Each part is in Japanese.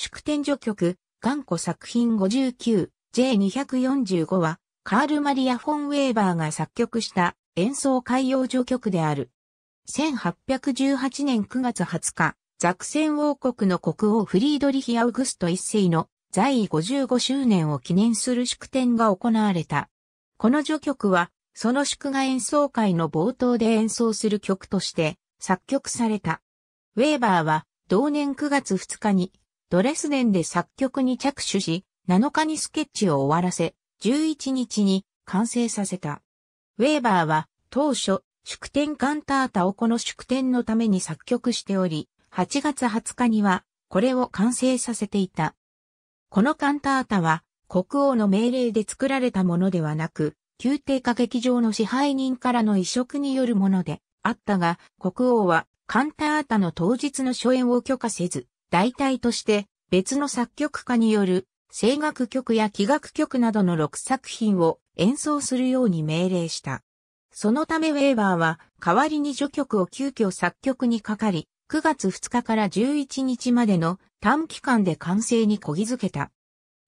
祝典序曲、頑固作品 59J245 は、カール・マリア・フォン・ウェーバーが作曲した演奏海洋序曲である。1818年9月20日、ザクセン王国の国王フリードリヒ・アウグスト一世の在位55周年を記念する祝典が行われた。この序曲は、その祝賀演奏会の冒頭で演奏する曲として作曲された。ウェーバーは同年9月2日にドレスデンで作曲に着手し、7日にスケッチを終わらせ、11日に完成させた。ウェーバーは当初、祝典カンタータをこの祝典のために作曲しており、8月20日にはこれを完成させていた。このカンタータは国王の命令で作られたものではなく、宮廷歌劇場の支配人からの移植によるものであったが、国王はカンタータの当日の初演を許可せず、代替として別の作曲家による声楽曲や器楽曲などの6作品を演奏するように命令した。そのためウェーバーは代わりに序曲を急遽作曲にかかり、9月2日から11日までの短期間で完成にこぎづけた。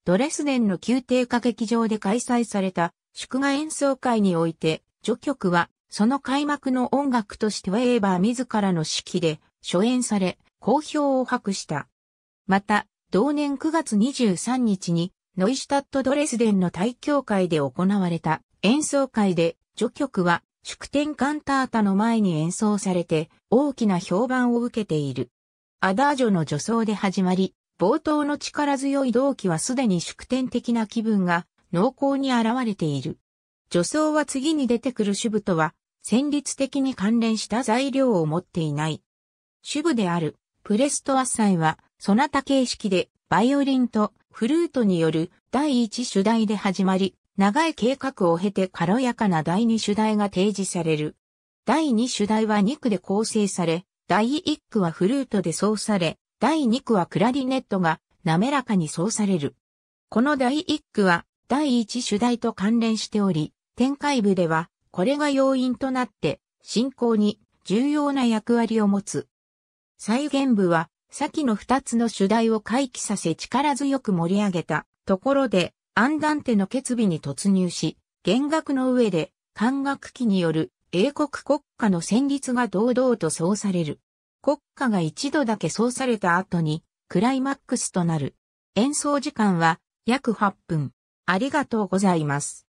ドレスデンの宮廷歌劇場で開催された祝賀演奏会において、序曲はその開幕の音楽としてウェーバー自らの指揮で初演され、好評を博した。また、同年9月23日に、ノイシュタット・ドレスデンの大教会で行われた演奏会で、序曲は、祝典カンタータの前に演奏されて、大きな評判を受けている。アダージョの助走で始まり、冒頭の力強い動機はすでに祝典的な気分が濃厚に現れている。助走は次に出てくる主部とは、戦律的に関連した材料を持っていない。主部であるクレストア祭は、そなた形式で、バイオリンとフルートによる第一主題で始まり、長い計画を経て軽やかな第二主題が提示される。第二主題は2区で構成され、第1区はフルートで奏され、第2区はクラリネットが滑らかに奏される。この第1区は第1主題と関連しており、展開部ではこれが要因となって進行に重要な役割を持つ。再現部は、先の二つの主題を回帰させ力強く盛り上げたところで、アンダンテの決備に突入し、弦楽の上で、管楽器による英国国家の戦律が堂々とそうされる。国家が一度だけそうされた後に、クライマックスとなる。演奏時間は約8分。ありがとうございます。